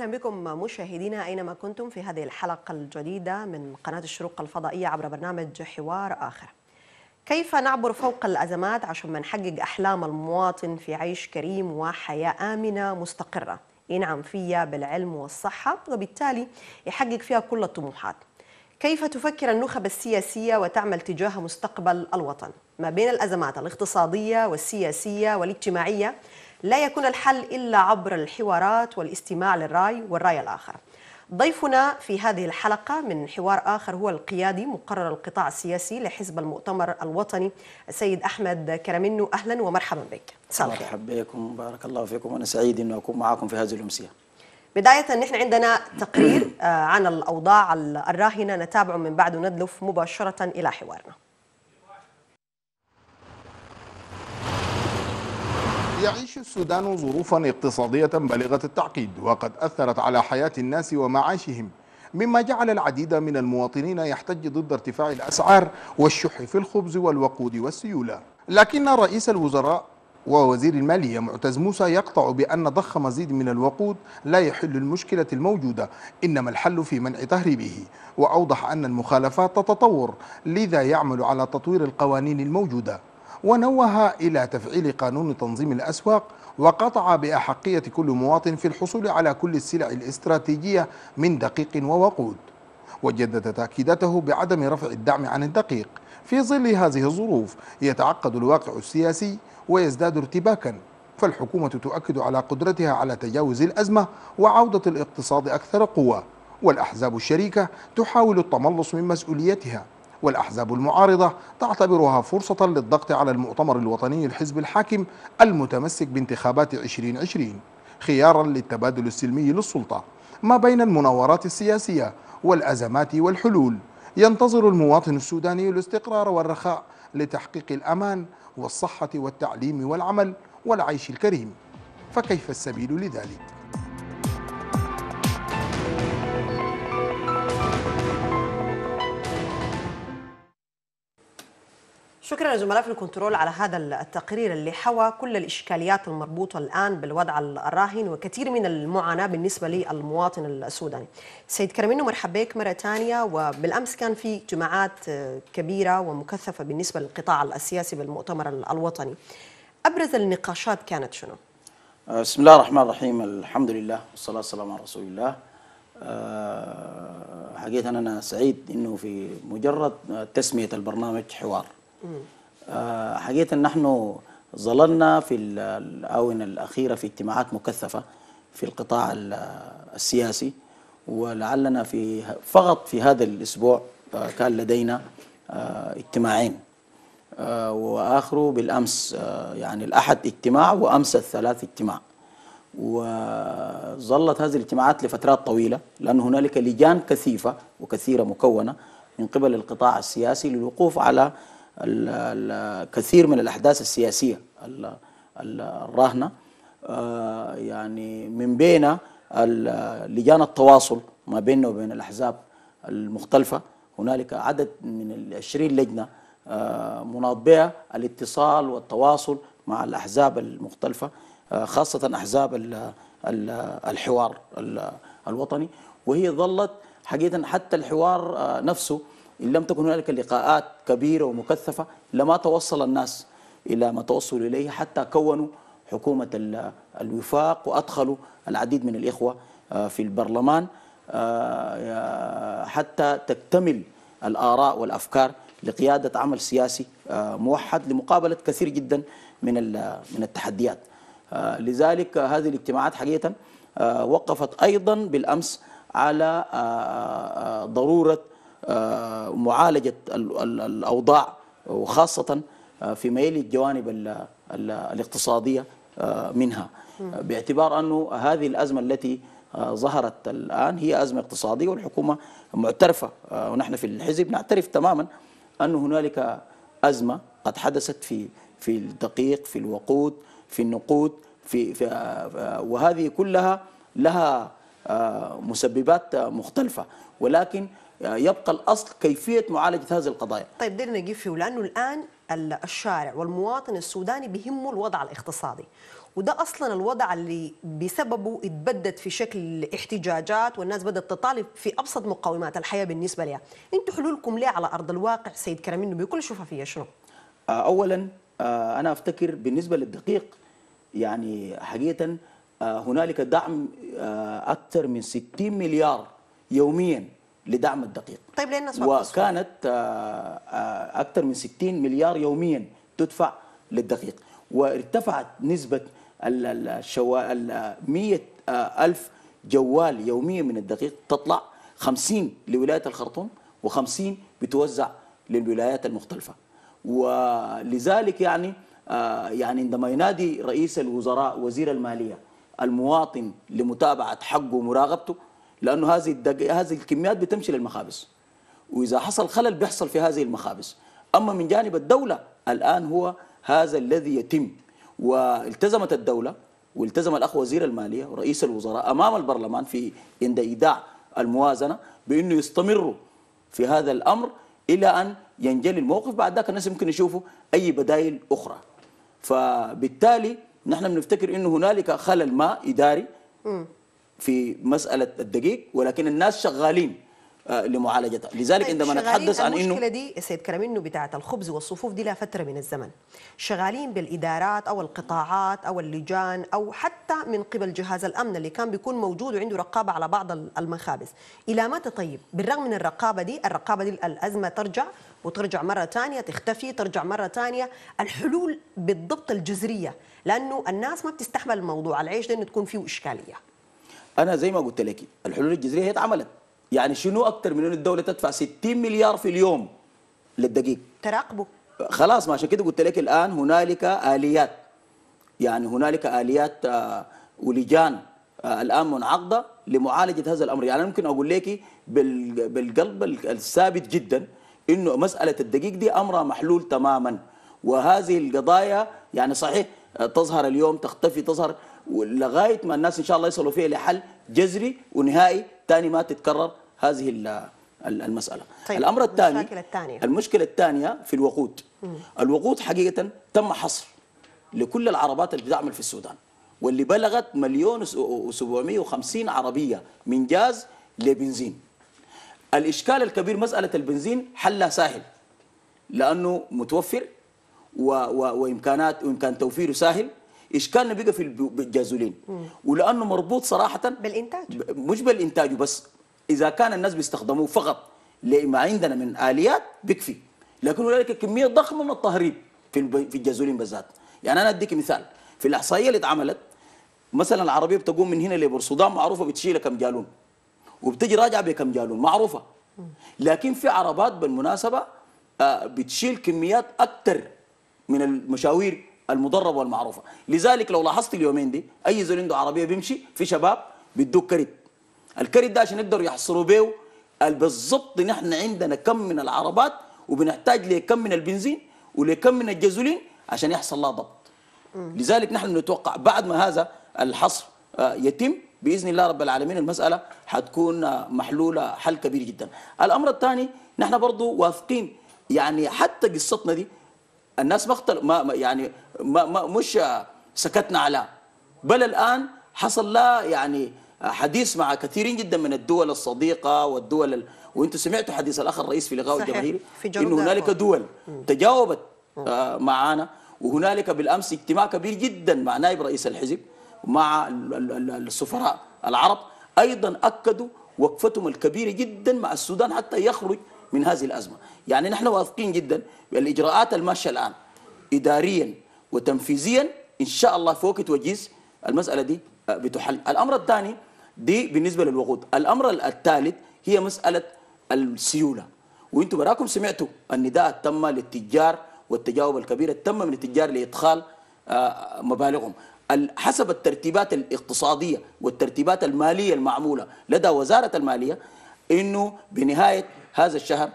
أهلا بكم مشاهدينا أينما كنتم في هذه الحلقة الجديدة من قناة الشروق الفضائية عبر برنامج حوار آخر كيف نعبر فوق الأزمات عشان ما نحقق أحلام المواطن في عيش كريم وحياة آمنة مستقرة ينعم فيها بالعلم والصحة وبالتالي يحقق فيها كل الطموحات كيف تفكر النخب السياسية وتعمل تجاه مستقبل الوطن ما بين الأزمات الاقتصادية والسياسية والاجتماعية لا يكون الحل إلا عبر الحوارات والاستماع للرأي والرأي الآخر ضيفنا في هذه الحلقة من حوار آخر هو القيادي مقرر القطاع السياسي لحزب المؤتمر الوطني السيد أحمد كرمنو أهلا ومرحبا بك مرحبا بكم بارك الله فيكم وأنا سعيد أن أكون معكم في هذه الأمسية بداية نحن عندنا تقرير آه، عن الأوضاع الراهنة نتابعه من بعد وندلف مباشرة إلى حوارنا يعيش السودان ظروفا اقتصادية بالغة التعقيد وقد أثرت على حياة الناس ومعاشهم مما جعل العديد من المواطنين يحتج ضد ارتفاع الأسعار والشح في الخبز والوقود والسيولة لكن رئيس الوزراء ووزير المالية معتز موسى يقطع بأن ضخ مزيد من الوقود لا يحل المشكلة الموجودة إنما الحل في منع تهريبه وأوضح أن المخالفات تتطور لذا يعمل على تطوير القوانين الموجودة ونوه إلى تفعيل قانون تنظيم الأسواق وقطع بأحقية كل مواطن في الحصول على كل السلع الاستراتيجية من دقيق ووقود وجدد تأكيدته بعدم رفع الدعم عن الدقيق في ظل هذه الظروف يتعقد الواقع السياسي ويزداد ارتباكا فالحكومة تؤكد على قدرتها على تجاوز الأزمة وعودة الاقتصاد أكثر قوة والأحزاب الشريكة تحاول التملص من مسؤوليتها والأحزاب المعارضة تعتبرها فرصة للضغط على المؤتمر الوطني الحزب الحاكم المتمسك بانتخابات 2020 خيارا للتبادل السلمي للسلطة ما بين المناورات السياسية والأزمات والحلول ينتظر المواطن السوداني الاستقرار والرخاء لتحقيق الأمان والصحة والتعليم والعمل والعيش الكريم فكيف السبيل لذلك؟ شكرا لزملاء في الكنترول على هذا التقرير اللي حوى كل الإشكاليات المربوطة الآن بالوضع الراهن وكثير من المعاناة بالنسبة للمواطن السوداني سيد كرمينو مرحبا بك مرة ثانية وبالأمس كان في اجتماعات كبيرة ومكثفة بالنسبة للقطاع السياسي بالمؤتمر الوطني أبرز النقاشات كانت شنو؟ آه، بسم الله الرحمن الرحيم الحمد لله والصلاة والسلام على رسول الله حقيقة آه، أنا سعيد أنه في مجرد تسمية البرنامج حوار آه، حقيقة نحن ظللنا في الآونة الأخيرة في اجتماعات مكثفة في القطاع السياسي ولعلنا في فقط في هذا الأسبوع آه، كان لدينا آه، اجتماعين وآخره بالأمس يعني الأحد اجتماع وأمس الثلاث اجتماع وظلت هذه الاجتماعات لفترات طويلة لأن هنالك لجان كثيفة وكثيرة مكونة من قبل القطاع السياسي للوقوف على كثير من الأحداث السياسية الراهنة آه، يعني من بين لجان التواصل ما بيننا وبين الأحزاب المختلفة هنالك عدد من ال 20 لجنة آه، مناطبة الاتصال والتواصل مع الأحزاب المختلفة آه، خاصة أحزاب الحوار الوطني وهي ظلت حقيقة حتى الحوار نفسه إن لم تكن هنالك لقاءات كبيرة ومكثفة لما توصل الناس إلى ما توصلوا إليه حتى كونوا حكومة الوفاق وأدخلوا العديد من الإخوة آه، في البرلمان آه، آه، حتى تكتمل الآراء والأفكار لقيادة عمل سياسي موحد لمقابلة كثير جدا من من التحديات لذلك هذه الاجتماعات حقيقة وقفت أيضا بالأمس على ضرورة آه، معالجة الأوضاع وخاصة آه، في ميل الجوانب الاقتصادية آه، منها باعتبار أنه هذه الأزمة التي ظهرت الآن هي أزمة اقتصادية والحكومة معترفة ونحن في الحزب نعترف تماما أن هنالك أزمة قد حدثت في في الدقيق في الوقود في النقود في, في وهذه كلها لها مسببات مختلفة ولكن يبقى الاصل كيفيه معالجه هذه القضايا. طيب دير نجيب فيه لانه الان الشارع والمواطن السوداني بهمه الوضع الاقتصادي وده اصلا الوضع اللي بسببه اتبدد في شكل احتجاجات والناس بدات تطالب في ابسط مقومات الحياه بالنسبه لها انتم حلولكم ليه على ارض الواقع سيد انه بكل شفافيه شنو آه، اولا آه، انا افتكر بالنسبه للدقيق يعني حقيقه آه، هنالك دعم اكثر من 60 مليار يوميا لدعم الدقيق طيب ليه الناس وكانت آه، آه، أكثر من 60 مليار يوميا تدفع للدقيق وارتفعت نسبة الشوا... 100 آه، ألف جوال يوميا من الدقيق تطلع 50 لولاية الخرطوم و50 بتوزع للولايات المختلفة ولذلك يعني يعني عندما ينادي رئيس الوزراء وزير المالية المواطن لمتابعة حقه ومراقبته لانه هذه الدج... هذه الكميات بتمشي للمخابز واذا حصل خلل بيحصل في هذه المخابز اما من جانب الدوله الان هو هذا الذي يتم والتزمت الدوله والتزم الاخ وزير الماليه ورئيس الوزراء امام البرلمان في عند ايداع الموازنه بانه يستمروا في هذا الامر الى ان ينجلي الموقف بعد ذاك الناس يمكن يشوفوا اي بدائل اخرى فبالتالي نحن بنفتكر انه هنالك خلل ما اداري في مساله الدقيق ولكن الناس شغالين آه، لمعالجتها لذلك طيب عندما نتحدث عن انه المشكله دي سيد كريم انه بتاعه الخبز والصفوف دي لها فتره من الزمن شغالين بالادارات او القطاعات او اللجان او حتى من قبل جهاز الامن اللي كان بيكون موجود وعنده رقابه على بعض المخابز الى متى طيب بالرغم من الرقابه دي الرقابه دي الازمه ترجع وترجع مره ثانيه تختفي ترجع مره ثانيه الحلول بالضبط الجذريه لانه الناس ما بتستحمل الموضوع العيش ده انه تكون فيه اشكاليه انا زي ما قلت لك الحلول الجذريه هي اتعملت يعني شنو اكثر من ان الدوله تدفع 60 مليار في اليوم للدقيق تراقبوا خلاص ما عشان كده قلت لك الان هنالك اليات يعني هنالك اليات آه، ولجان آه، الان منعقده لمعالجه هذا الامر يعني ممكن اقول لك بالقلب الثابت جدا انه مساله الدقيق دي امرها محلول تماما وهذه القضايا يعني صحيح آه، تظهر اليوم تختفي تظهر ولغايه ما الناس ان شاء الله يصلوا فيها لحل جذري ونهائي ثاني ما تتكرر هذه المساله طيب الامر الثاني المشكله الثانيه في الوقود مم. الوقود حقيقه تم حصر لكل العربات اللي بتعمل في السودان واللي بلغت مليون و750 عربيه من جاز لبنزين الاشكال الكبير مساله البنزين حلها سهل لانه متوفر و و وامكانات وامكان توفيره سهل اشكالنا بقى في الجازولين ولانه مربوط صراحه بالانتاج مش بالانتاج بس اذا كان الناس بيستخدموه فقط لما عندنا من اليات بيكفي لكن هنالك كميه ضخمه من التهريب في في الجازولين بالذات يعني انا اديك مثال في الاحصائيه اللي اتعملت مثلا العربيه بتقوم من هنا لبورسودان معروفه بتشيل كم جالون وبتجي راجعه بكم جالون معروفه لكن في عربات بالمناسبه آه، بتشيل كميات اكثر من المشاوير المدربه والمعروفه لذلك لو لاحظت اليومين دي اي زول عنده عربيه بيمشي في شباب بيدوك كرت الكرت ده عشان يقدروا يحصروا بيه بالظبط نحن عندنا كم من العربات وبنحتاج لكم من البنزين ولكم من الجازولين عشان يحصل لها ضبط لذلك نحن نتوقع بعد ما هذا الحصر آه، يتم باذن الله رب العالمين المساله حتكون آه، محلوله حل كبير جدا الامر الثاني نحن برضو واثقين يعني حتى قصتنا دي الناس ما, اختل... ما يعني ما... ما مش سكتنا على بل الآن حصل لا يعني حديث مع كثيرين جدا من الدول الصديقة والدول ال... وانتم سمعتوا حديث الأخ الرئيس في لغاء الجماهير إنه هنالك دول تجاوبت آه، معنا وهنالك بالأمس اجتماع كبير جدا مع نائب رئيس الحزب مع السفراء العرب أيضا أكدوا وقفتهم الكبيرة جدا مع السودان حتى يخرج من هذه الأزمة يعني نحن واثقين جدا بالإجراءات الماشية الآن إداريا وتنفيذيا إن شاء الله في وقت وجيز المسألة دي آه، بتحل الأمر الثاني دي بالنسبة للوقود الأمر الثالث هي مسألة السيولة وانتم براكم سمعتوا النداء التم للتجار والتجاوب الكبير التم من التجار لإدخال آه، مبالغهم حسب الترتيبات الاقتصادية والترتيبات المالية المعمولة لدى وزارة المالية انه بنهايه هذا الشهر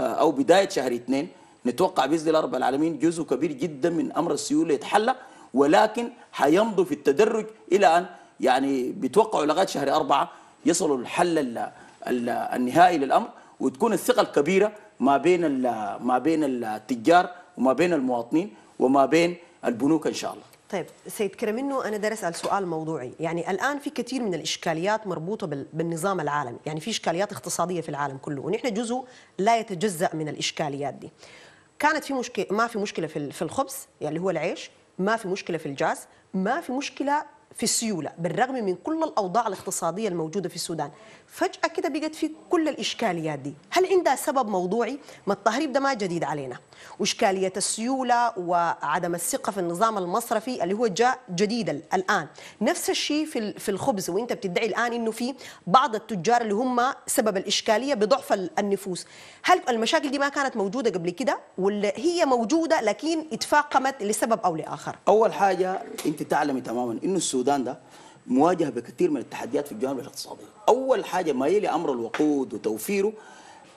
آه، أو بداية شهر اثنين نتوقع بإذن الله رب العالمين جزء كبير جدا من أمر السيولة يتحلى ولكن حيمضوا في التدرج إلى أن يعني بيتوقعوا لغاية شهر أربعة يصلوا الحل النهائي للأمر وتكون الثقة الكبيرة ما بين ما بين التجار وما بين المواطنين وما بين البنوك إن شاء الله طيب سيد كرمينو انا بدي اسال سؤال موضوعي، يعني الان في كثير من الاشكاليات مربوطه بالنظام العالمي، يعني في اشكاليات اقتصاديه في العالم كله، ونحن جزء لا يتجزا من الاشكاليات دي. كانت في مشكله ما في مشكله في الخبز يعني هو العيش، ما في مشكله في الجاز، ما في مشكله في السيوله، بالرغم من كل الاوضاع الاقتصاديه الموجوده في السودان، فجأة كده بقت في كل الإشكاليات دي هل عندها سبب موضوعي؟ ما التهريب ده ما جديد علينا وإشكالية السيولة وعدم الثقة في النظام المصرفي اللي هو جاء جديدا الآن نفس الشيء في في الخبز وانت بتدعي الآن انه في بعض التجار اللي هم سبب الإشكالية بضعف النفوس هل المشاكل دي ما كانت موجودة قبل كده ولا هي موجودة لكن اتفاقمت لسبب أو لآخر؟ أول حاجة انت تعلمي تماما انه السودان ده مواجهه بكثير من التحديات في الجوانب الاقتصاديه اول حاجه ما يلي امر الوقود وتوفيره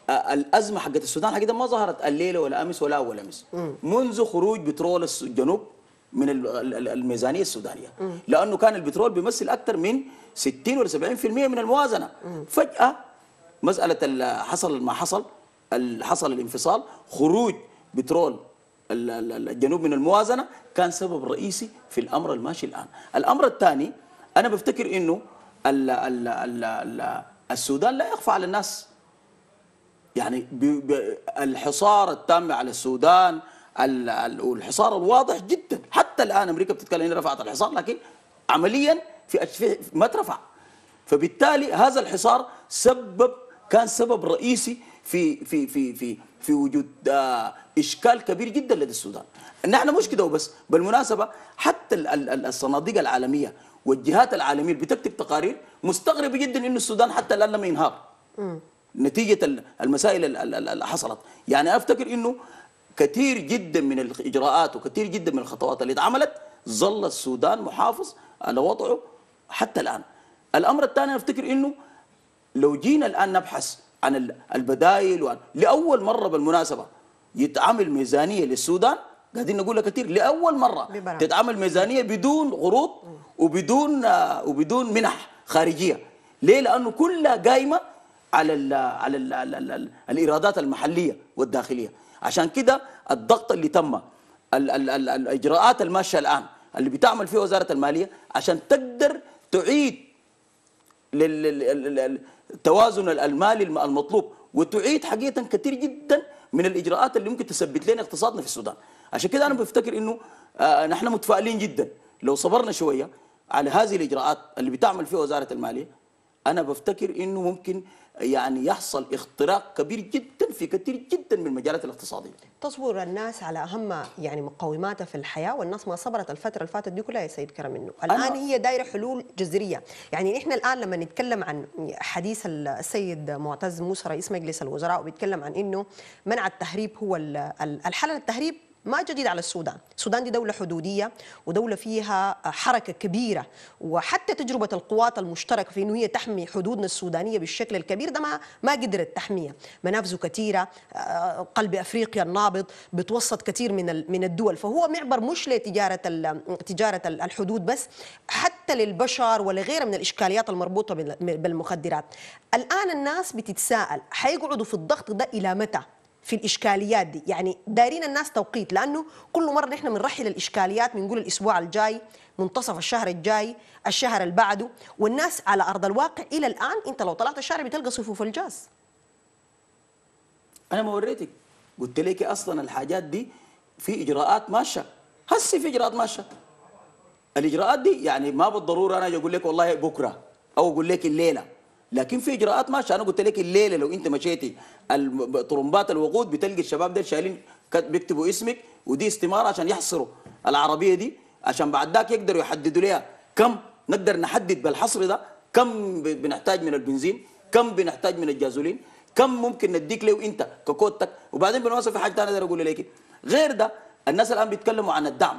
آه، الازمه حقت السودان حقيقه ما ظهرت الليله ولا امس ولا اول امس منذ خروج بترول الجنوب من الميزانيه السودانيه لانه كان البترول بيمثل اكثر من 60 ولا 70% من الموازنه فجاه مساله حصل ما حصل حصل الانفصال خروج بترول الجنوب من الموازنه كان سبب رئيسي في الامر الماشي الان الامر الثاني انا بفتكر انه ال ال ال الـ السودان لا يخفى على الناس يعني الحصار التام على السودان والحصار الواضح جدا حتى الان امريكا بتتكلم انها رفعت الحصار لكن عمليا في ما ترفع فبالتالي هذا الحصار سبب كان سبب رئيسي في في في في في وجود آه، اشكال كبير جدا لدى السودان نحن مش كده وبس بالمناسبه حتى الصناديق العالميه والجهات العالميه بتكتب تقارير مستغربه جدا انه السودان حتى الان لم ينهار نتيجه المسائل اللي حصلت يعني افتكر انه كثير جدا من الاجراءات وكثير جدا من الخطوات اللي اتعملت ظل السودان محافظ على وضعه حتى الان الامر الثاني افتكر انه لو جينا الان نبحث عن البدائل لاول مره بالمناسبه يتعمل ميزانيه للسودان قاعدين نقولها كثير لاول مره تتعمل ميزانيه بدون قروض وبدون آه، وبدون منح خارجيه ليه لانه كلها قايمه على الـ على الـ الـ الـ الايرادات المحليه والداخليه عشان كده الضغط اللي تم الـ الـ الـ الاجراءات الماشيه الان اللي بتعمل فيها وزاره الماليه عشان تقدر تعيد التوازن المالي المطلوب وتعيد حقيقه كثير جدا من الاجراءات اللي ممكن تثبت لنا اقتصادنا في السودان عشان كده انا بفتكر انه آه، نحن متفائلين جدا لو صبرنا شويه على هذه الاجراءات اللي بتعمل فيها وزاره الماليه انا بفتكر انه ممكن يعني يحصل اختراق كبير جدا في كثير جدا من المجالات الاقتصاديه. تصور الناس على اهم يعني مقوماتها في الحياه والناس ما صبرت الفتره اللي فاتت دي كلها يا سيد كرم انه الان هي دايره حلول جذريه، يعني احنا الان لما نتكلم عن حديث السيد معتز موسى رئيس مجلس الوزراء وبيتكلم عن انه منع التهريب هو الحل التهريب ما جديد على السودان السودان دي دولة حدودية ودولة فيها حركة كبيرة وحتى تجربة القوات المشتركة في أنه هي تحمي حدودنا السودانية بالشكل الكبير ده ما, ما قدرت تحميها منافذه كثيرة آه، قلب أفريقيا النابض بتوسط كثير من من الدول فهو معبر مش لتجارة تجارة الحدود بس حتى للبشر ولغيرها من الإشكاليات المربوطة بالمخدرات الآن الناس بتتساءل حيقعدوا في الضغط ده إلى متى في الاشكاليات دي يعني دايرين الناس توقيت لانه كل مره نحن بنرحل الاشكاليات بنقول الاسبوع الجاي منتصف الشهر الجاي الشهر اللي بعده والناس على ارض الواقع الى الان انت لو طلعت الشارع بتلقى صفوف الجاز انا ما وريتك قلت لك اصلا الحاجات دي في اجراءات ماشيه هسي في اجراءات ماشيه الاجراءات دي يعني ما بالضروره انا اجي اقول لك والله بكره او اقول لك الليله لكن في اجراءات ماشيه انا قلت لك الليله لو انت مشيتي طرمبات الوقود بتلقي الشباب ده شايلين بيكتبوا اسمك ودي استماره عشان يحصروا العربيه دي عشان بعد ذاك يقدروا يحددوا ليها كم نقدر نحدد بالحصر ده كم بنحتاج من البنزين كم بنحتاج من الجازولين كم ممكن نديك له انت ككوتك وبعدين بالمناسبه في حاجه ثانيه اقول لك غير ده الناس الان بيتكلموا عن الدعم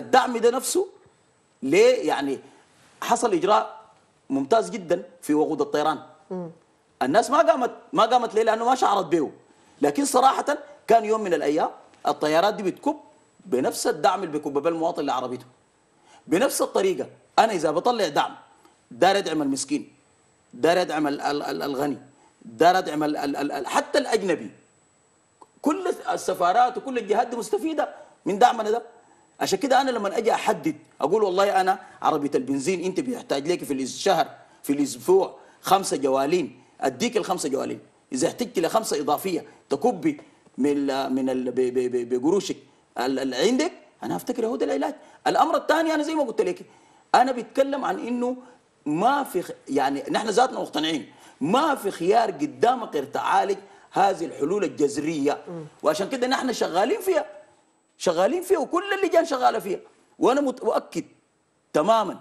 الدعم ده نفسه ليه يعني حصل اجراء ممتاز جدا في وقود الطيران الناس ما قامت ما قامت ليه لانه ما شعرت به لكن صراحه كان يوم من الايام الطيارات دي بتكب بنفس الدعم اللي بيكب بالمواطن المواطن لعربيته بنفس الطريقه انا اذا بطلع دعم دار ادعم المسكين دار ادعم الغني دار ادعم حتى الاجنبي كل السفارات وكل الجهات دي مستفيده من دعمنا ده عشان كده انا لما اجي احدد اقول والله انا عربيه البنزين انت بيحتاج لك في الشهر في الاسبوع خمسه جوالين اديك الخمسه جوالين اذا احتجت لخمسه اضافيه تكبي من من بقروشك اللي عندك انا افتكر هو ده العلاج الامر الثاني انا زي ما قلت لك انا بتكلم عن انه ما في يعني نحن ذاتنا مقتنعين ما في خيار قدامك غير تعالج هذه الحلول الجذريه وعشان كده نحن شغالين فيها شغالين فيها وكل اللجان شغاله فيها وانا متاكد تماما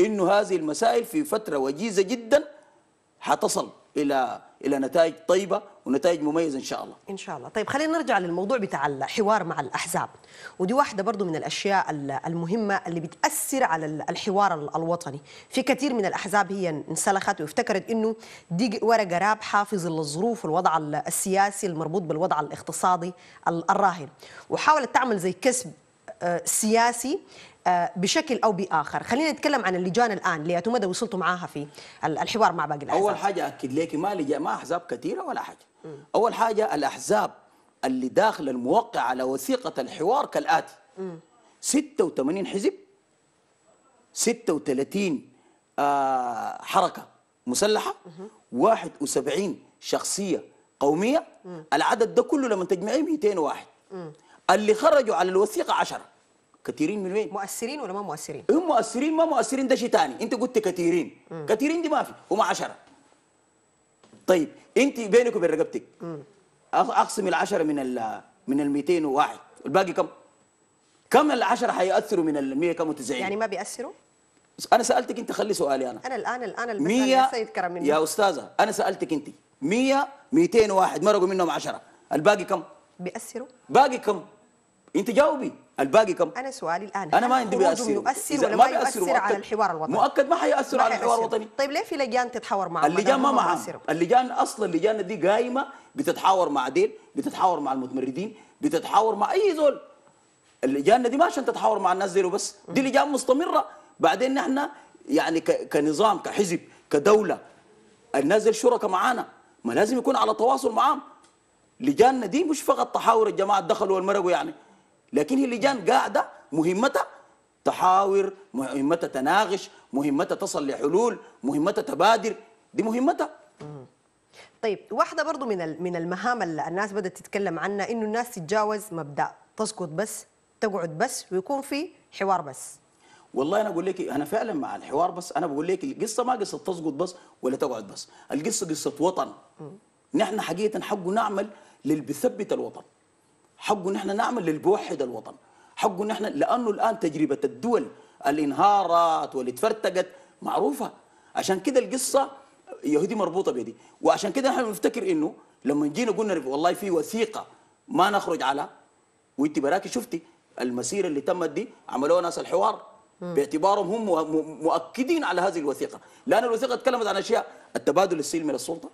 انه هذه المسائل في فتره وجيزه جدا حتصل الى الى نتائج طيبه ونتائج مميزه ان شاء الله ان شاء الله طيب خلينا نرجع للموضوع بتاع الحوار مع الاحزاب ودي واحده برضو من الاشياء المهمه اللي بتاثر على الحوار الوطني في كثير من الاحزاب هي انسلخت وافتكرت انه دي ورقه رابحه في ظل الظروف والوضع السياسي المربوط بالوضع الاقتصادي الراهن وحاولت تعمل زي كسب آه، سياسي آه، بشكل او باخر خلينا نتكلم عن اللجان الان انتم مدى وصلتوا معاها في الحوار مع باقي الاحزاب اول حاجه اكد لك ما لجان ما احزاب كثيره ولا حاجه م. اول حاجه الاحزاب اللي داخل الموقع على وثيقه الحوار كالاتي م. 86 حزب 36 آه حركه مسلحه م. 71 شخصيه قوميه العدد ده كله لما تجمعيه 201 اللي خرجوا على الوثيقه 10 كثيرين من وين؟ مؤثرين ولا ما مؤثرين؟ هم مؤثرين ما مؤثرين ده شيء ثاني، انت قلت كثيرين، كثيرين دي ما في، هم 10 طيب انت بينك وبين رقبتك اقسم ال 10 من ال من ال 201 الباقي كم؟ كم ال 10 حيأثروا من ال 100 كم وتسعين؟ يعني ما بيأثروا؟ انا سالتك انت خلي سؤالي انا انا الان الان المية سيد كرم يا استاذه انا سالتك انت 100 201 مرقوا منهم 10 الباقي كم؟ بيأثروا؟ باقي كم؟ انت جاوبي الباقي كم؟ انا سؤالي الان انا ما عندي بيأثر يؤثر ولا ما يؤثر على الحوار الوطني مؤكد ما حيأثر على الحوار الوطني طيب ليه في لجان تتحاور مع اللجان ما معها اللجان اصلا اللجان دي قايمه بتتحاور مع ديل بتتحاور مع المتمردين بتتحاور مع اي زول اللجان دي ما عشان تتحاور مع الناس ديل وبس دي لجان مستمره بعدين نحن يعني كنظام كحزب كدوله الناس الشركاء معانا ما لازم يكون على تواصل معاهم لجاننا دي مش فقط تحاور الجماعه دخلوا والمرقوا يعني لكن هي اللجان قاعده مهمتها تحاور مهمتها تناقش مهمتها تصل لحلول مهمتها تبادر دي مهمتها طيب واحده برضو من من المهام اللي الناس بدات تتكلم عنها انه الناس تتجاوز مبدا تسقط بس تقعد بس ويكون في حوار بس والله انا اقول لك انا فعلا مع الحوار بس انا بقول لك القصه ما قصه تسقط بس ولا تقعد بس القصه قصه وطن نحن حقيقه حقه نعمل للي بيثبت الوطن حقه نحن نعمل للبوحد الوطن حقه نحن لانه الان تجربه الدول انهارت واللي تفرتقت معروفه عشان كده القصه يهودي مربوطه بدي وعشان كده نحن بنفتكر انه لما جينا قلنا والله في وثيقه ما نخرج على وانت براكي شفتي المسيره اللي تمت دي عملوها ناس الحوار باعتبارهم هم مؤكدين على هذه الوثيقه لان الوثيقه تكلمت عن اشياء التبادل السلمي للسلطه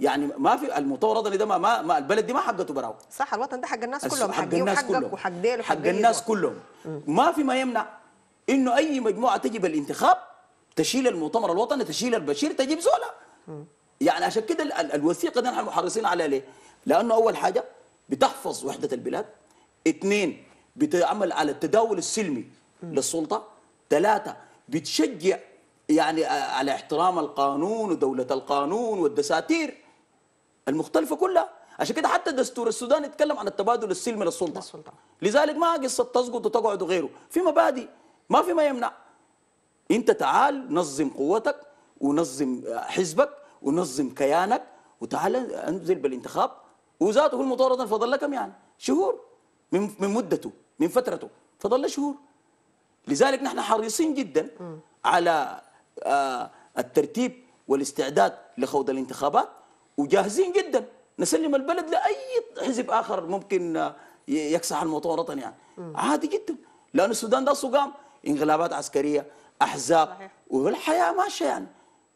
يعني ما في المطور ده ما, ما البلد دي ما حقته براو صح الوطن ده حق الناس كلهم حق الناس كلهم وحق ديل حق الناس كلهم ما في ما يمنع انه اي مجموعه تجب الانتخاب تشيل المؤتمر الوطني تشيل البشير تجيب زولا يعني عشان كده الوثيقه دي نحن محرصين عليها ليه؟ لانه اول حاجه بتحفظ وحده البلاد اثنين بتعمل على التداول السلمي م. للسلطه ثلاثه بتشجع يعني آه، على احترام القانون ودوله القانون والدساتير المختلفه كلها عشان كده حتى دستور السودان اتكلم عن التبادل السلمي للسلطه للسلطه لذلك ما قصه تسقط وتقعد وغيره في مبادئ ما في ما يمنع انت تعال نظم قوتك ونظم حزبك ونظم كيانك وتعال انزل بالانتخاب وذاته المطاردة فضل كم يعني شهور من من مدته من فترته فضل شهور لذلك نحن حريصين جدا على آه، الترتيب والاستعداد لخوض الانتخابات وجاهزين جدا نسلم البلد لاي حزب اخر ممكن آه، يكسح الموضوع وطني يعني مم. عادي جدا لان السودان ده سقام انقلابات عسكريه احزاب صحيح. والحياه ماشيه يعني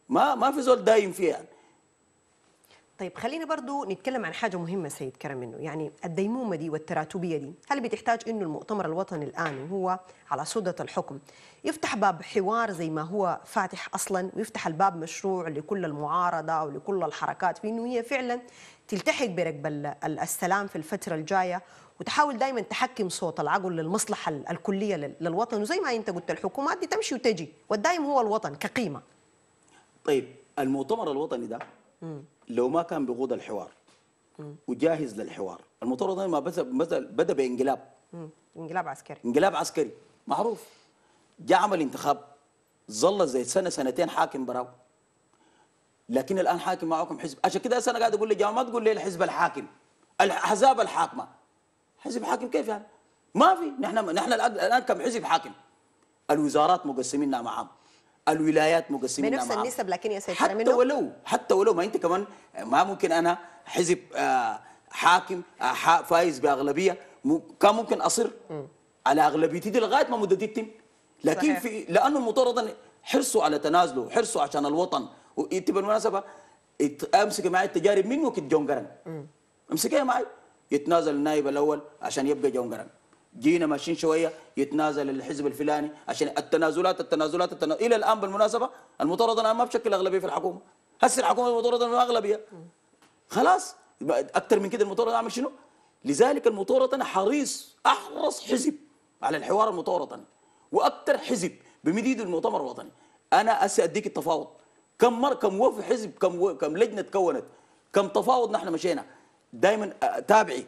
ما ما في زول دايم فيها يعني طيب خلينا برضو نتكلم عن حاجة مهمة سيد كرم منه يعني الديمومة دي والتراتبية دي هل بتحتاج أنه المؤتمر الوطني الآن وهو على صدة الحكم يفتح باب حوار زي ما هو فاتح أصلا ويفتح الباب مشروع لكل المعارضة ولكل الحركات في أنه هي فعلا تلتحق بركب السلام في الفترة الجاية وتحاول دائما تحكم صوت العقل للمصلحة الكلية للوطن وزي ما أنت قلت الحكومات دي تمشي وتجي والدائم هو الوطن كقيمة طيب المؤتمر الوطني ده لو ما كان بيخوض الحوار وجاهز للحوار المطور ما بدا بانقلاب انقلاب عسكري انقلاب عسكري معروف جاء عمل انتخاب ظل زي سنه سنتين حاكم براو لكن الان حاكم معكم حزب عشان كده انا قاعد اقول للجماعه ما تقول لي الحزب الحاكم الاحزاب الحاكمه حزب حاكم كيف يعني ما في نحن نحن الان كم حزب حاكم الوزارات مقسمين معهم عام الولايات مقسمين بنفس النسب لكن يا سيد حتى ولو حتى ولو ما انت كمان ما ممكن انا حزب آه، حاكم آه، فايز باغلبيه كان ممكن اصر على اغلبيتي دي لغايه ما مدتي تتم لكن صحيح. في لانه المطارده حرصوا على تنازله حرصوا عشان الوطن وانت بالمناسبه امسك معي التجارب من وقت جونجرن امسكيها امسكها معي يتنازل النائب الاول عشان يبقى جونجرن جينا ماشيين شويه يتنازل الحزب الفلاني عشان التنازلات التنازلات, التنازلات الى الان بالمناسبه المطارده الان ما بشكل اغلبيه في الحكومه هسه الحكومه المطارده اغلبيه خلاص اكثر من كده المطارده اعمل شنو؟ لذلك المطارده حريص احرص حزب على الحوار المطارده واكثر حزب بمديد المؤتمر الوطني انا هسه اديك التفاوض كم مر كم وفي حزب كم و... كم لجنه تكونت كم تفاوض نحن مشينا دائما آه، تابعي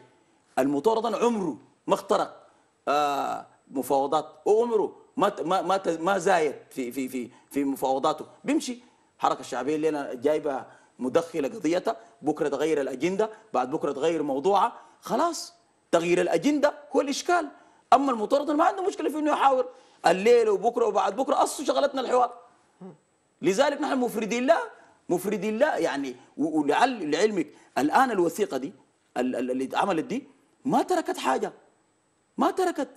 المطارده عمره ما اخترق آه، مفاوضات وعمره ما ما ما زايد في في في في مفاوضاته بيمشي الحركه الشعبيه اللي انا جايبه مدخله قضيتها بكره تغير الاجنده بعد بكره تغير موضوعها خلاص تغيير الاجنده هو الاشكال اما المطرد ما عنده مشكله في انه يحاور الليل وبكره وبعد بكره اصلا شغلتنا الحوار لذلك نحن مفردين لا مفردين لا يعني ولعلمك الان الوثيقه دي اللي اتعملت دي ما تركت حاجه ما تركت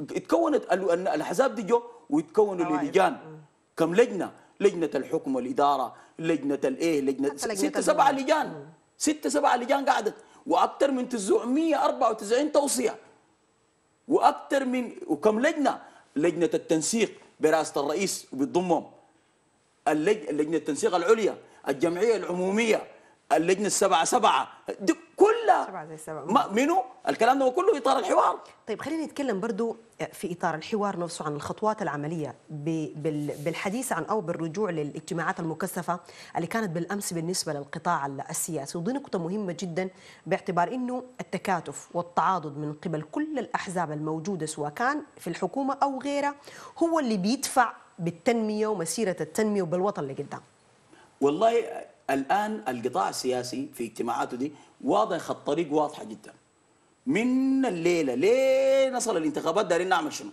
اتكونت الاحزاب دي جو ويتكونوا للجان كم لجنه لجنه الحكم والاداره لجنه الايه لجنه ست سبعة لجان ست سبعة لجان قعدت واكثر من 994 توصيه واكثر من وكم لجنه لجنه التنسيق برئاسه الرئيس وبتضمهم اللجنه التنسيق العليا الجمعيه العموميه اللجنه السبعه سبعه دي كلها سبعة زي سبعة منو الكلام ده كله إطار الحوار طيب خلينا نتكلم برضو في إطار الحوار نفسه عن الخطوات العملية بالحديث عن أو بالرجوع للاجتماعات المكثفة اللي كانت بالأمس بالنسبة للقطاع السياسي ودي نقطة مهمة جدا باعتبار أنه التكاتف والتعاضد من قبل كل الأحزاب الموجودة سواء كان في الحكومة أو غيرها هو اللي بيدفع بالتنمية ومسيرة التنمية وبالوطن اللي قدام والله الآن القطاع السياسي في اجتماعاته دي واضح خط طريق واضحة جدا من الليلة لين نصل الانتخابات دارين نعمل شنو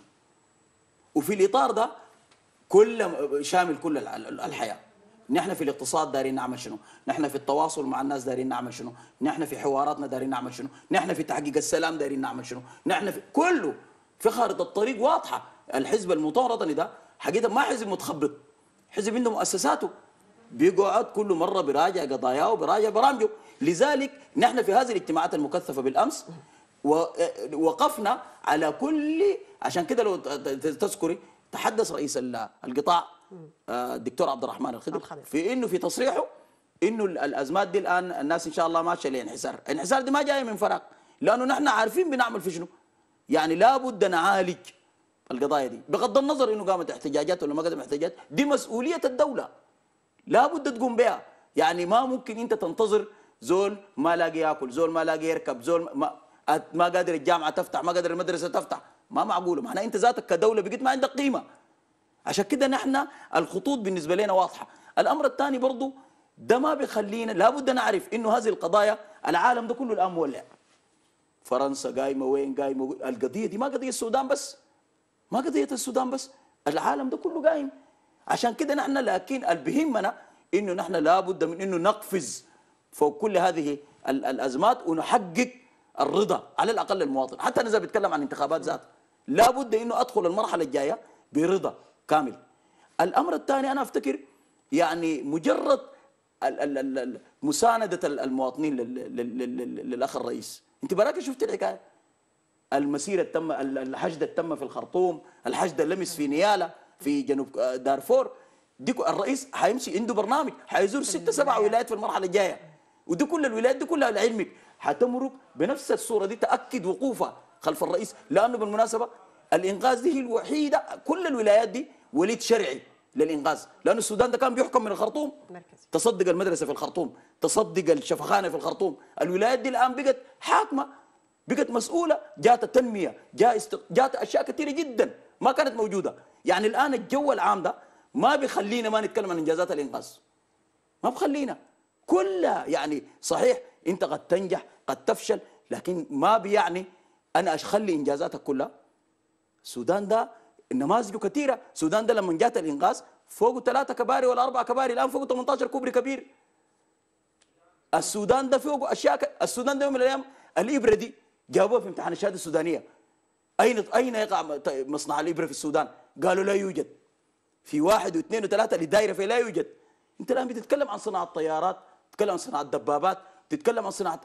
وفي الإطار ده كل شامل كل الحياة نحن في الاقتصاد دارين نعمل شنو نحن في التواصل مع الناس دارين نعمل شنو نحن في حواراتنا دارين نعمل شنو نحن في تحقيق السلام دارين نعمل شنو نحن في كله في خارطة الطريق واضحة الحزب المتوطني ده حقيقة ما حزب متخبط حزب عنده مؤسساته بيقعد كل مرة براجع قضاياه وبراجع برامجه لذلك نحن في هذه الاجتماعات المكثفة بالأمس وقفنا على كل عشان كده لو تذكري تحدث رئيس القطاع الدكتور آه، عبد الرحمن الخضر في انه في تصريحه انه الازمات دي الان الناس ان شاء الله ماشيه لانحسار، الانحسار دي ما جايه من فراغ لانه نحن عارفين بنعمل في شنو يعني لابد نعالج القضايا دي بغض النظر انه قامت احتجاجات ولا ما قامت احتجاجات دي مسؤوليه الدوله لا بد تقوم بها يعني ما ممكن انت تنتظر زول ما لاقي ياكل زول ما لاقي يركب زول ما ما قادر الجامعه تفتح ما قادر المدرسه تفتح ما معقوله معناها انت ذاتك كدوله بقيت ما عندك قيمه عشان كده نحن الخطوط بالنسبه لنا واضحه الامر الثاني برضه ده ما بيخلينا لابد نعرف انه هذه القضايا العالم ده كله الان مولع فرنسا قايمه وين قايمه القضيه دي ما قضيه السودان بس ما قضيه السودان بس العالم ده كله قايم عشان كده نحن لكن بيهمنا انه نحن لابد من انه نقفز فوق كل هذه الازمات ونحقق الرضا على الاقل المواطن حتى اذا بتكلم عن انتخابات ذات لابد انه ادخل المرحله الجايه برضا كامل الامر الثاني انا افتكر يعني مجرد مساندة المواطنين للأخ الرئيس أنت براك شفت الحكاية المسيرة تم الحشد تم في الخرطوم الحشد لمس في نياله في جنوب آه، دارفور ديكو الرئيس حيمشي عنده برنامج حيزور ست سبع ولايات في المرحله الجايه ودي كل الولايات دي كلها لعلمك حتمرق بنفس الصوره دي تاكد وقوفها خلف الرئيس لانه بالمناسبه الإنقاذ دي هي الوحيده كل الولايات دي وليد شرعي للإنقاذ لأن السودان ده كان بيحكم من الخرطوم مركز. تصدق المدرسه في الخرطوم تصدق الشفخانه في الخرطوم الولايات دي الان بقت حاكمه بقت مسؤوله جات التنميه جات, جات اشياء كثيره جدا ما كانت موجوده يعني الآن الجو العام ده ما بيخلينا ما نتكلم عن إنجازات الإنقاذ ما بخلينا كلها يعني صحيح أنت قد تنجح قد تفشل لكن ما بيعني أنا أخلي إنجازاتك كلها السودان ده نماذجه كثيرة السودان ده لما جات الإنقاذ فوق ثلاثة كباري ولا أربعة كباري الآن فوق 18 كوبري كبير السودان ده فوق أشياء السودان ده يوم من الأيام الإبرة دي جابوها في امتحان الشهادة السودانية أين أين يقع مصنع الإبرة في السودان قالوا لا يوجد في واحد واثنين وثلاثة اللي دايرة فيه لا يوجد أنت الآن بتتكلم عن صناعة طيارات تتكلم عن صناعة دبابات تتكلم عن صناعه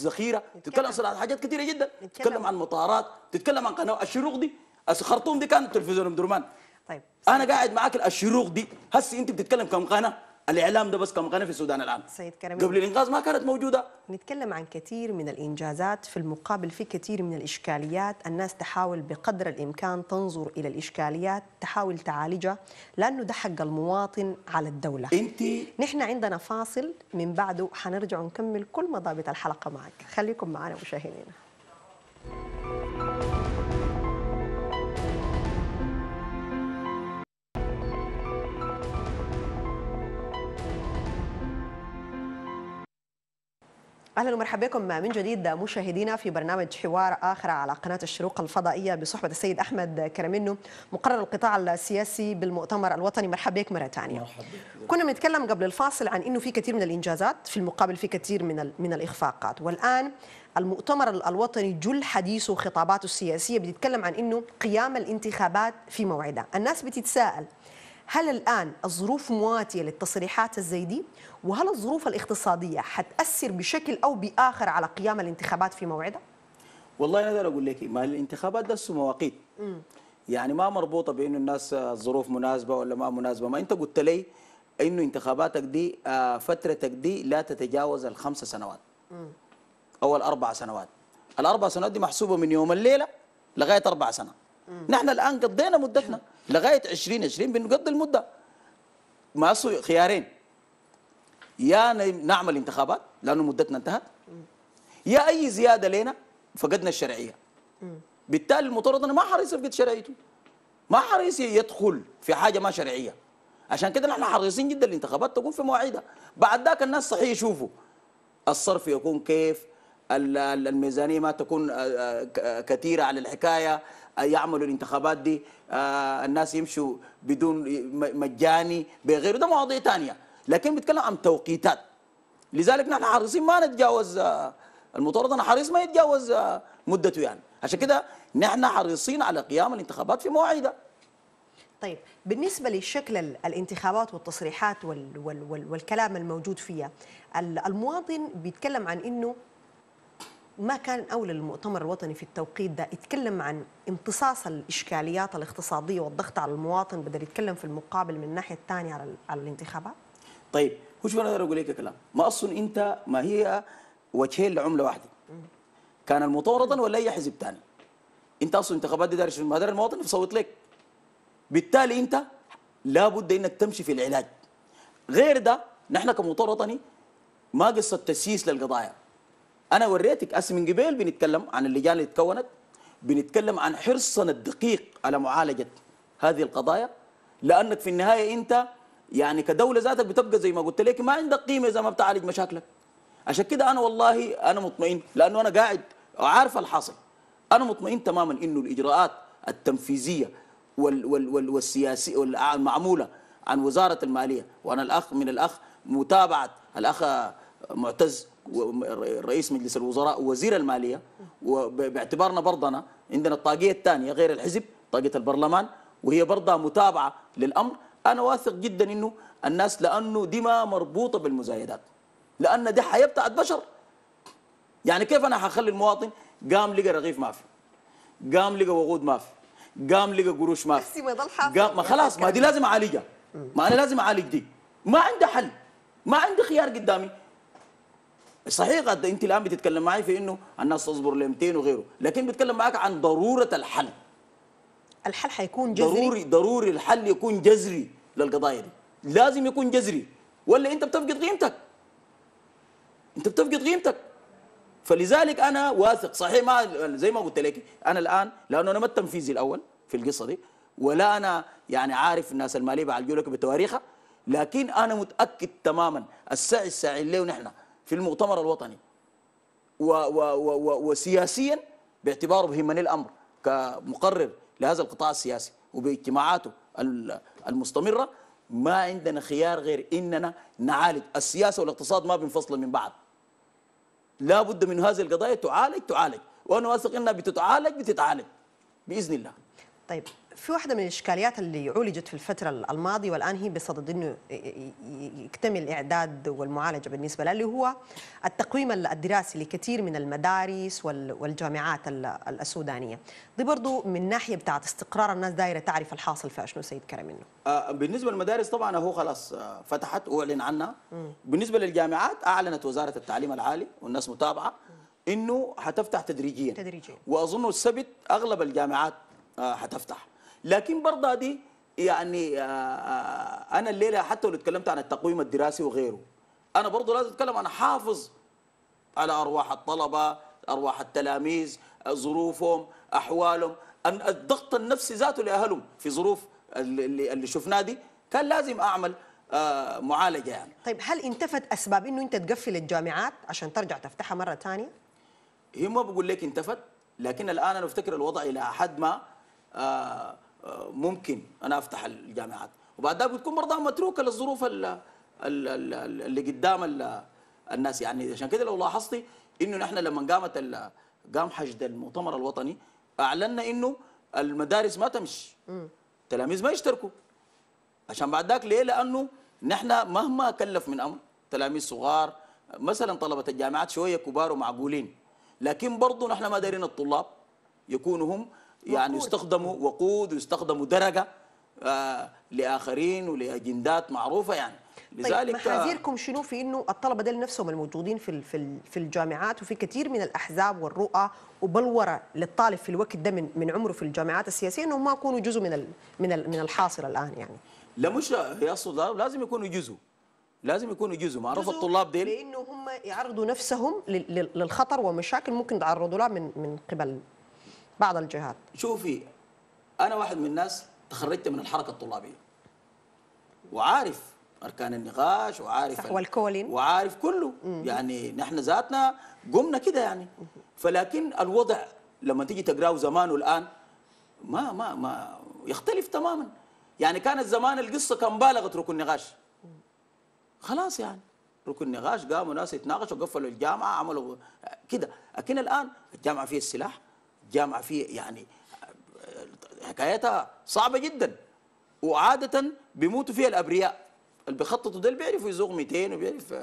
ذخيره تتكلم عن صناعه حاجات كثيره جدا تتكلم عن مطارات تتكلم عن قناه الشروق دي الخرطوم دي كانت تلفزيون ام درمان طيب انا قاعد معاك الشروق دي هسي انت بتتكلم كم قناه الاعلام ده بس كم قناه في السودان الان سيد كريم قبل الانقاذ ما كانت موجوده نتكلم عن كثير من الانجازات في المقابل في كثير من الاشكاليات الناس تحاول بقدر الامكان تنظر الى الاشكاليات تحاول تعالجها لانه ده حق المواطن على الدوله انت نحن عندنا فاصل من بعده حنرجع نكمل كل مضابط الحلقه معك خليكم معنا مشاهدينا اهلا ومرحبا بكم من جديد مشاهدينا في برنامج حوار اخر على قناه الشروق الفضائيه بصحبه السيد احمد كرمنو مقرر القطاع السياسي بالمؤتمر الوطني مرحبا بك مره ثانيه. كنا بنتكلم قبل الفاصل عن انه في كثير من الانجازات في المقابل في كثير من من الاخفاقات والان المؤتمر الوطني جل حديثه وخطاباته السياسيه بتتكلم عن انه قيام الانتخابات في موعدها، الناس بتتساءل هل الآن الظروف مواتية للتصريحات الزي دي وهل الظروف الاقتصادية حتأثر بشكل أو بآخر على قيام الانتخابات في موعدها؟ والله أنا أقول لك ما الانتخابات ده مواقيت يعني ما مربوطة بأنه الناس الظروف مناسبة ولا ما مناسبة ما أنت قلت لي أنه انتخاباتك دي آه، فترتك دي لا تتجاوز الخمس سنوات أو الأربع سنوات الأربع سنوات دي محسوبة من يوم الليلة لغاية أربع سنة نحن الآن قضينا مدتنا لغايه 2020 بنقضي المده ما خيارين يا نعمل انتخابات لانه مدتنا انتهت يا اي زياده لنا فقدنا الشرعيه بالتالي المطرد ما حريص يفقد شرعيته ما حريص يدخل في حاجه ما شرعيه عشان كده نحن حريصين جدا الانتخابات تكون في مواعيدها بعد ذاك الناس صحيح يشوفوا الصرف يكون كيف الميزانيه ما تكون آه، آه، آه، كثيره على الحكايه آه، يعملوا الانتخابات دي آه، الناس يمشوا بدون مجاني بغيره ده مواضيع ثانيه لكن بيتكلم عن توقيتات لذلك نحن حريصين ما نتجاوز آه، المطارد انا حريص ما يتجاوز مدته يعني عشان كده نحن حريصين على قيام الانتخابات في مواعيدها طيب بالنسبه لشكل الانتخابات والتصريحات وال وال وال والكلام الموجود فيها المواطن بيتكلم عن انه ما كان أولى للمؤتمر الوطني في التوقيت ده يتكلم عن امتصاص الإشكاليات الاقتصادية والضغط على المواطن بدل يتكلم في المقابل من الناحية الثانية على, على الانتخابات؟ طيب وش أنا أقول لك كلام ما أصلا أنت ما هي وجهين لعملة واحدة كان الوطني ولا أي حزب ثاني أنت أصلا انتخابات دي دارش ما المواطن فصوت لك بالتالي أنت لابد أنك تمشي في العلاج غير ده نحن كمطور وطني ما قصة تسييس للقضايا انا وريتك اس من قبيل بنتكلم عن اللجان اللي تكونت بنتكلم عن حرصنا الدقيق على معالجه هذه القضايا لانك في النهايه انت يعني كدوله ذاتك بتبقى زي ما قلت لك ما عندك قيمه اذا ما بتعالج مشاكلك عشان كده انا والله انا مطمئن لانه انا قاعد وعارف الحاصل انا مطمئن تماما انه الاجراءات التنفيذيه وال وال وال والسياسيه المعموله عن وزاره الماليه وانا الاخ من الاخ متابعه الاخ معتز رئيس مجلس الوزراء ووزير الماليه وباعتبارنا برضنا عندنا الطاقيه الثانيه غير الحزب طاقيه البرلمان وهي برضه متابعه للامر انا واثق جدا انه الناس لانه دي ما مربوطه بالمزايدات لان دي حياه بتاعت بشر يعني كيف انا هخلي المواطن قام لقى رغيف ما في قام لقى وقود ما في قام لقى قروش ما في قام ما خلاص ما دي لازم اعالجها ما انا لازم اعالج دي ما عندي حل ما عندي خيار قدامي صحيح قد انت الان بتتكلم معي في انه الناس تصبر لمتين وغيره لكن بتكلم معك عن ضروره الحل الحل حيكون جذري ضروري ضروري الحل يكون جذري للقضايا دي لازم يكون جذري ولا انت بتفقد قيمتك انت بتفقد قيمتك فلذلك انا واثق صحيح ما زي ما قلت لك انا الان لانه انا ما التنفيذي الاول في القصه دي ولا انا يعني عارف الناس الماليه بعالجوا لك بتواريخها لكن انا متاكد تماما السعي الساعي اللي ونحن في المؤتمر الوطني و و و و وسياسيا باعتباره بهمني الامر كمقرر لهذا القطاع السياسي وباجتماعاته المستمره ما عندنا خيار غير اننا نعالج السياسه والاقتصاد ما بينفصلوا من بعض لابد من هذه القضايا تعالج تعالج وانا واثق انها بتتعالج بتتعالج باذن الله طيب في واحدة من الإشكاليات اللي عولجت في الفترة الماضية والآن هي بصدد أنه يكتمل الإعداد والمعالجة بالنسبة له اللي هو التقويم الدراسي لكثير من المدارس والجامعات السودانية دي برضو من ناحية بتاعة استقرار الناس دايرة تعرف الحاصل في شنو سيد كرم منه آه، بالنسبة للمدارس طبعا هو خلاص آه، فتحت وأعلن عنها بالنسبة للجامعات أعلنت وزارة التعليم العالي والناس متابعة انه هتفتح تدريجيا تدريجيا واظن السبت اغلب الجامعات هتفتح آه، لكن برضه دي يعني آه، آه، انا الليله حتى لو اتكلمت عن التقويم الدراسي وغيره انا برضه لازم اتكلم انا حافظ على ارواح الطلبه ارواح التلاميذ ظروفهم احوالهم الضغط النفسي ذاته لاهلهم في ظروف اللي, اللي شفناه دي كان لازم اعمل آه، معالجه يعني طيب هل انتفت اسباب انه انت تقفل الجامعات عشان ترجع تفتحها مره ثانيه؟ هي ما بقول لك انتفت لكن الان انا افتكر الوضع الى حد ما آه ممكن انا افتح الجامعات وبعد ذلك بتكون برضه متروكه للظروف اللي, قدام الناس يعني عشان كده لو لاحظتي انه نحن لما قامت قام حشد المؤتمر الوطني اعلنا انه المدارس ما تمشي التلاميذ ما يشتركوا عشان بعد ذاك ليه؟ لانه نحن مهما كلف من امر تلاميذ صغار مثلا طلبه الجامعات شويه كبار ومعقولين لكن برضه نحن ما دارين الطلاب يكونوا هم يعني يستخدموا وقود ويستخدموا درجه آه لاخرين ولاجندات معروفه يعني طيب، لذلك طيب محاذيركم شنو في انه الطلبه ديل نفسهم الموجودين في في الجامعات وفي كثير من الاحزاب والرؤى وبلوره للطالب في الوقت ده من من عمره في الجامعات السياسيه انهم ما يكونوا جزء من من من الحاصل الان يعني لا مش يقصد لازم يكونوا جزء لازم يكونوا جزء معروف الطلاب ديل لانه هم يعرضوا نفسهم للخطر ومشاكل ممكن تعرضوا لها من من قبل بعض الجهات شوفي انا واحد من الناس تخرجت من الحركه الطلابيه وعارف اركان النقاش وعارف صح والكولين وعارف كله مم. يعني نحن ذاتنا قمنا كده يعني فلكن الوضع لما تيجي تقراه زمان والان ما ما ما يختلف تماما يعني كانت زمان القصه كان بالغت ركن النقاش خلاص يعني ركن النقاش قاموا ناس يتناقشوا قفلوا الجامعه عملوا كده لكن الان الجامعه فيها السلاح جامعه فيه يعني حكايتها صعبه جدا وعاده بيموتوا فيها الابرياء اللي بيخططوا ده بيعرفوا يزوغ 200 وبيعرف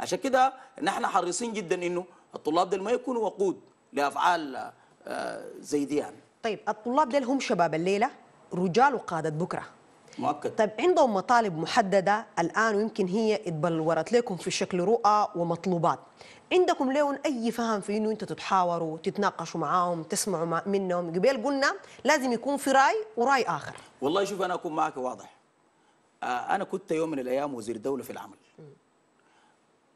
عشان كده نحن حريصين جدا انه الطلاب ديل ما يكونوا وقود لافعال آه، زي دي يعني طيب الطلاب ديل هم شباب الليله رجال وقاده بكره مؤكد طيب عندهم مطالب محدده الان ويمكن هي اتبلورت لكم في شكل رؤى ومطلوبات عندكم لهم أي فهم في إنه أنت تتحاوروا تتناقشوا معاهم تسمعوا منهم قبل قلنا لازم يكون في رأي ورأي آخر والله شوف أنا أكون معك واضح آه، أنا كنت يوم من الأيام وزير دولة في العمل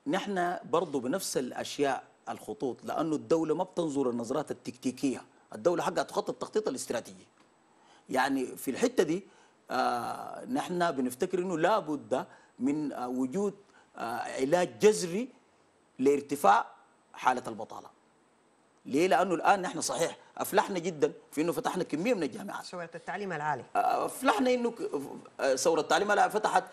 نحن برضو بنفس الأشياء الخطوط لأنه الدولة ما بتنظر النظرات التكتيكية الدولة حقها تخطط التخطيط الاستراتيجي يعني في الحتة دي آه نحن بنفتكر أنه لابد من آه وجود آه علاج جذري لارتفاع حالة البطالة ليه؟ لأنه الآن نحن صحيح أفلحنا جدا في أنه فتحنا كمية من الجامعات ثورة التعليم العالي آه، أفلحنا أنه ثورة آه، التعليم العالي فتحت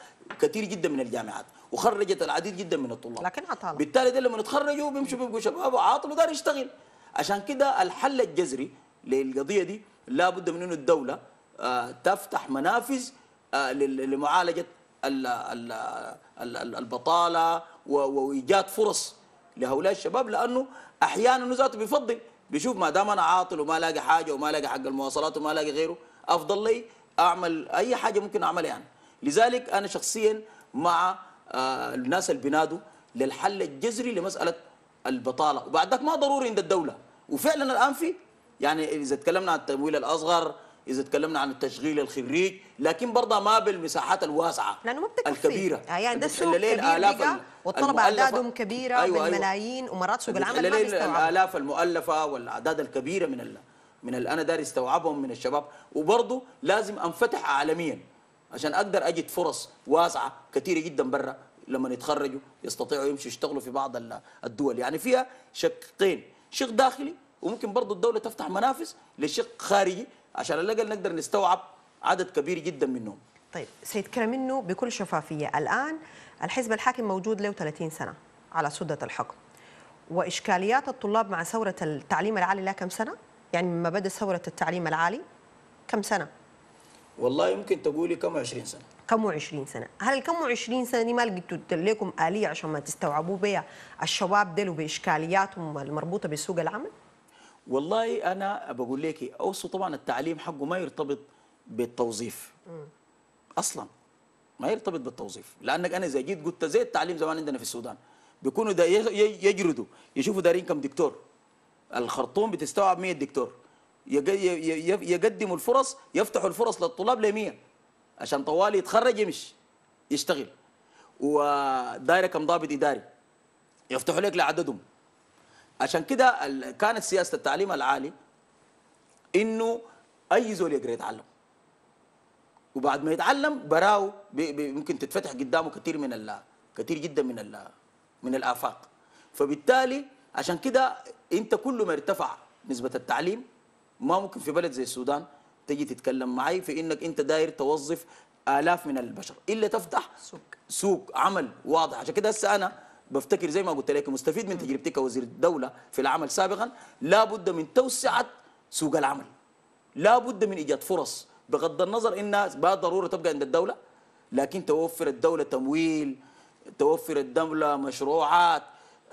كثير جدا من الجامعات وخرجت العديد جدا من الطلاب لكن عطالة بالتالي ده لما يتخرجوا بيمشوا بيبقوا شباب وعاطل ودار يشتغل عشان كده الحل الجذري للقضية دي لابد من أنه الدولة آه، تفتح منافذ لمعالجة البطالة وايجاد فرص لهؤلاء الشباب لانه احيانا ذاته بيفضل بيشوف ما دام انا عاطل وما لاقي حاجه وما لاقي حق المواصلات وما لاقي غيره افضل لي اعمل اي حاجه ممكن اعملها يعني لذلك انا شخصيا مع آه، الناس اللي بينادوا للحل الجذري لمساله البطاله وبعدك ما ضروري عند الدوله وفعلا الان في يعني اذا تكلمنا عن التمويل الاصغر اذا تكلمنا عن التشغيل الخريج لكن برضه ما بالمساحات الواسعه لانه ما الكبيره يعني ده سوق اللي ليه والطلبه اعدادهم كبيره أيوة, أيوة. بالملايين أيوة ومرات سوق العمل ما الالاف المؤلفه والاعداد الكبيره من ال... من اللي انا داري استوعبهم من الشباب وبرضه لازم انفتح عالميا عشان اقدر اجد فرص واسعه كثيره جدا برا لما يتخرجوا يستطيعوا يمشوا يشتغلوا في بعض الدول يعني فيها شقين شق داخلي وممكن برضه الدوله تفتح منافس لشق خارجي عشان على الاقل نقدر نستوعب عدد كبير جدا منهم طيب سيتكلم منه بكل شفافية الآن الحزب الحاكم موجود له 30 سنة على سدة الحكم وإشكاليات الطلاب مع ثورة التعليم العالي لها كم سنة؟ يعني مما بدأ ثورة التعليم العالي كم سنة؟ والله يمكن تقولي كم 20 سنة كم 20 سنة هل كم 20 سنة دي ما لقيتوا لكم آلية عشان ما تستوعبوا بها الشباب دول بإشكالياتهم المربوطة بسوق العمل؟ والله أنا بقول لك أوصوا طبعا التعليم حقه ما يرتبط بالتوظيف م. اصلا ما يرتبط بالتوظيف لانك انا اذا جيت قلت زي التعليم زمان عندنا في السودان بيكونوا دا يجردوا يشوفوا دارين كم دكتور الخرطوم بتستوعب 100 دكتور يقدموا الفرص يفتحوا الفرص للطلاب ل 100 عشان طوال يتخرج يمشي يشتغل ودايره كم ضابط اداري يفتحوا لك لعددهم عشان كده كانت سياسه التعليم العالي انه اي زول يقدر يتعلم وبعد ما يتعلم براو ممكن تتفتح قدامه كثير من الله كثير جدا من الله من الآفاق فبالتالي عشان كده أنت كل ما ارتفع نسبة التعليم ما ممكن في بلد زي السودان تجي تتكلم معي في انك انت داير توظف الاف من البشر الا تفتح سوق سوق عمل واضح عشان كده هسه انا بفتكر زي ما قلت لك مستفيد من تجربتي كوزير الدوله في العمل سابقا لابد من توسعه سوق العمل لابد من ايجاد فرص بغض النظر انها بالضروره تبقى عند الدوله لكن توفر الدوله تمويل توفر الدوله مشروعات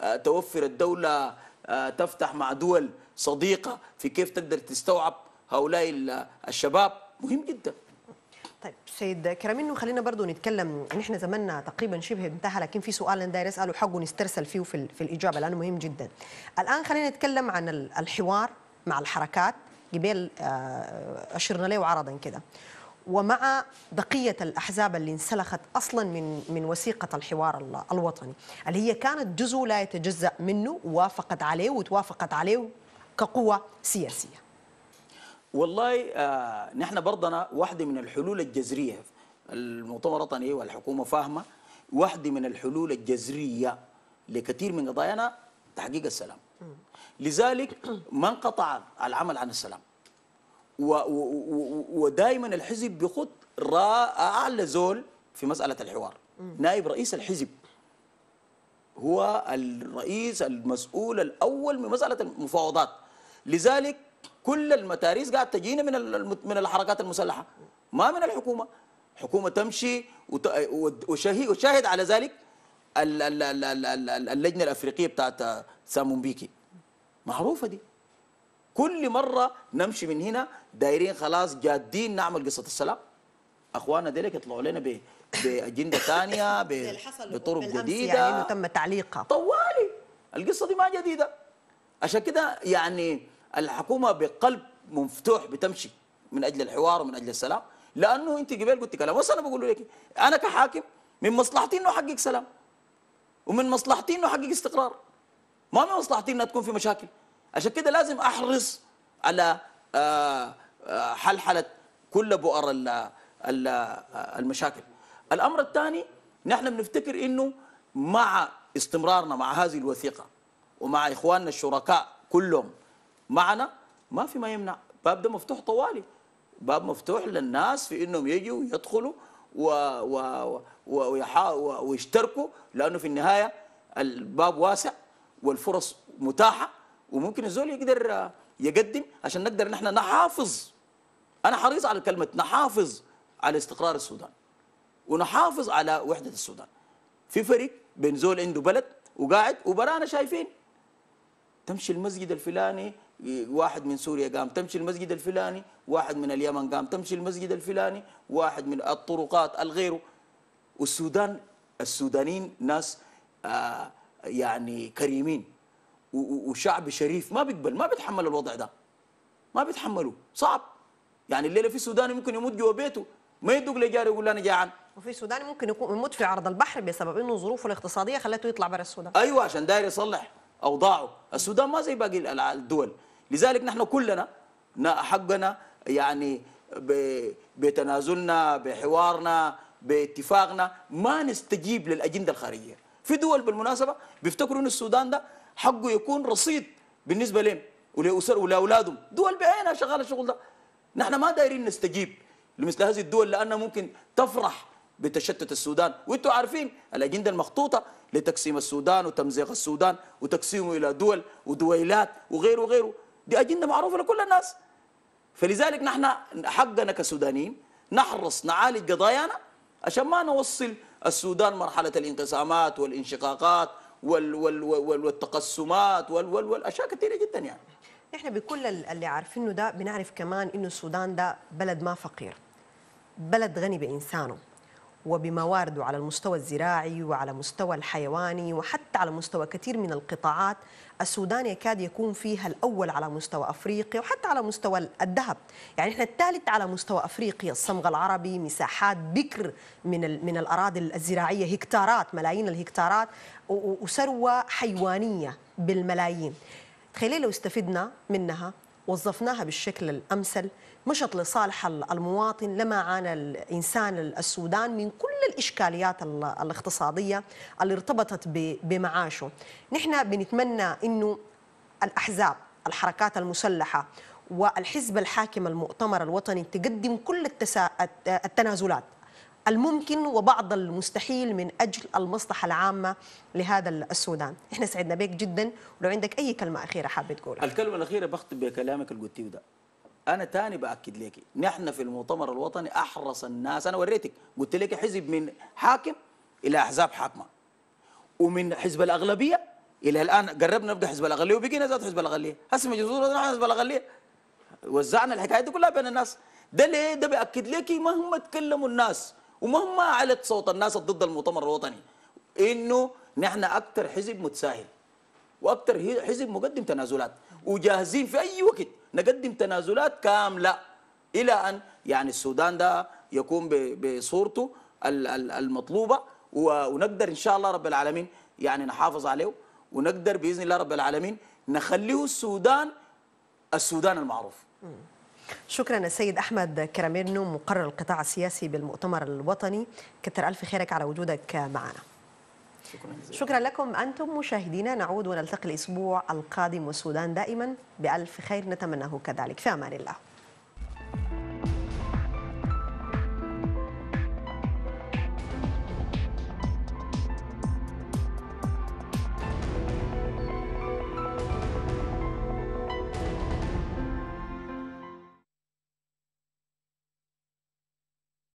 آه، توفر الدوله آه، تفتح مع دول صديقه في كيف تقدر تستوعب هؤلاء آه، الشباب مهم جدا طيب سيد انه خلينا برضه نتكلم ان احنا زماننا تقريبا شبه انتهى لكن في سؤال انا داير اساله حقه نسترسل فيه في الاجابه لانه مهم جدا. الان خلينا نتكلم عن الحوار مع الحركات جبال أشرنا آه، له عرضا كده ومع بقية الأحزاب اللي انسلخت أصلا من من وثيقة الحوار الوطني اللي هي كانت جزء لا يتجزأ منه وافقت عليه وتوافقت عليه كقوة سياسية والله آه نحن برضنا واحدة من الحلول الجذرية المؤتمر الوطني والحكومة فاهمة واحدة من الحلول الجذرية لكثير من قضايانا تحقيق السلام لذلك ما انقطع العمل عن السلام ودائما الحزب بيخط اعلى زول في مساله الحوار نائب رئيس الحزب هو الرئيس المسؤول الاول من مساله المفاوضات لذلك كل المتاريس قاعد تجينا من من الحركات المسلحه ما من الحكومه حكومه تمشي وشاهد على ذلك اللجنه الافريقيه بتاعت سامون بيكي معروفه دي كل مره نمشي من هنا دايرين خلاص جادين نعمل قصه السلام اخواننا ديلك يطلعوا لنا ب باجنده ثانيه بطرق يعني جديده يعني تم تعليقها طوالي القصه دي ما جديده عشان كده يعني الحكومه بقلب مفتوح بتمشي من اجل الحوار ومن اجل السلام لانه انت قبل قلت كلام بس انا بقول لك انا كحاكم من مصلحتي انه احقق سلام ومن مصلحتي انه احقق استقرار ما من مصلحتي انها تكون في مشاكل عشان كده لازم احرص على آه، آه، حلحله كل بؤر آه، المشاكل الامر الثاني نحن بنفتكر انه مع استمرارنا مع هذه الوثيقه ومع اخواننا الشركاء كلهم معنا ما في ما يمنع باب ده مفتوح طوالي باب مفتوح للناس في انهم يجوا يدخلوا و, و, و ويشتركوا لانه في النهايه الباب واسع والفرص متاحه وممكن الزول يقدر يقدم عشان نقدر نحن نحافظ انا حريص على كلمه نحافظ على استقرار السودان ونحافظ على وحده السودان في فريق بين زول عنده بلد وقاعد وبرانا شايفين تمشي المسجد الفلاني واحد من سوريا قام تمشي المسجد الفلاني واحد من اليمن قام تمشي المسجد الفلاني واحد من الطرقات الغيره والسودان السودانيين ناس آه، يعني كريمين وشعب شريف ما بيقبل ما بيتحمل الوضع ده ما بيتحملوا صعب يعني الليله في سوداني ممكن يموت جوا بيته ما يدق لجاري يقول انا جعان وفي سوداني ممكن يكون يموت في عرض البحر بسبب انه ظروفه الاقتصاديه خلته يطلع برا السودان ايوه عشان داير يصلح اوضاعه السودان ما زي باقي الدول لذلك نحن كلنا حقنا يعني بتنازلنا بحوارنا باتفاقنا ما نستجيب للأجندة الخارجية في دول بالمناسبة بيفتكروا أن السودان ده حقه يكون رصيد بالنسبة لهم ولأسر ولأولادهم دول بعينها شغالة الشغل ده نحن ما دايرين نستجيب لمثل هذه الدول لأنها ممكن تفرح بتشتت السودان وانتوا عارفين الأجندة المخطوطة لتقسيم السودان وتمزيق السودان وتقسيمه إلى دول ودويلات وغيره وغيره دي أجندة معروفة لكل الناس فلذلك نحن حقنا كسودانيين نحرص نعالج قضايانا عشان ما نوصل السودان مرحلة الانقسامات والانشقاقات وال وال وال والتقسمات وال وال وال أشياء كثيرة جدا يعني نحن بكل اللي عارفينه ده بنعرف كمان إنه السودان ده بلد ما فقير بلد غني بإنسانه وبموارده على المستوى الزراعي وعلى مستوى الحيواني وحتى على مستوى كثير من القطاعات السودان يكاد يكون فيها الأول على مستوى أفريقيا وحتى على مستوى الذهب يعني إحنا الثالث على مستوى أفريقيا الصمغ العربي مساحات بكر من, من الأراضي الزراعية هكتارات ملايين الهكتارات وثروة حيوانية بالملايين تخيلي لو استفدنا منها وظفناها بالشكل الأمثل مشط لصالح المواطن لما عانى الإنسان السودان من كل الإشكاليات الاقتصادية اللي ارتبطت بمعاشه نحن بنتمنى أنه الأحزاب الحركات المسلحة والحزب الحاكم المؤتمر الوطني تقدم كل التسا... التنازلات الممكن وبعض المستحيل من أجل المصلحة العامة لهذا السودان إحنا سعدنا بك جدا ولو عندك أي كلمة أخيرة حابة تقولها الكلمة الأخيرة بختم بكلامك اللي قلتيه ده انا تاني باكد لك نحن في المؤتمر الوطني احرص الناس انا وريتك قلت لك حزب من حاكم الى احزاب حاكمه ومن حزب الاغلبيه الى الان قربنا نبقى حزب الاغلبيه وبقينا ذات حزب الاغلبيه هسه جزء حزب الاغلبيه وزعنا الحكايه دي كلها بين الناس ده ليه ده باكد لك مهما تكلموا الناس ومهما علت صوت الناس ضد المؤتمر الوطني انه نحن اكثر حزب متساهل واكثر حزب مقدم تنازلات وجاهزين في اي وقت نقدم تنازلات كامله الى ان يعني السودان ده يكون بصورته المطلوبه ونقدر ان شاء الله رب العالمين يعني نحافظ عليه ونقدر باذن الله رب العالمين نخليه السودان السودان المعروف. شكرا السيد احمد كراميرنو مقرر القطاع السياسي بالمؤتمر الوطني كثر الف خيرك على وجودك معنا. شكرا شكرا لكم أنتم مشاهدينا نعود ونلتقي الأسبوع القادم والسودان دائما بألف خير نتمناه كذلك في أمان الله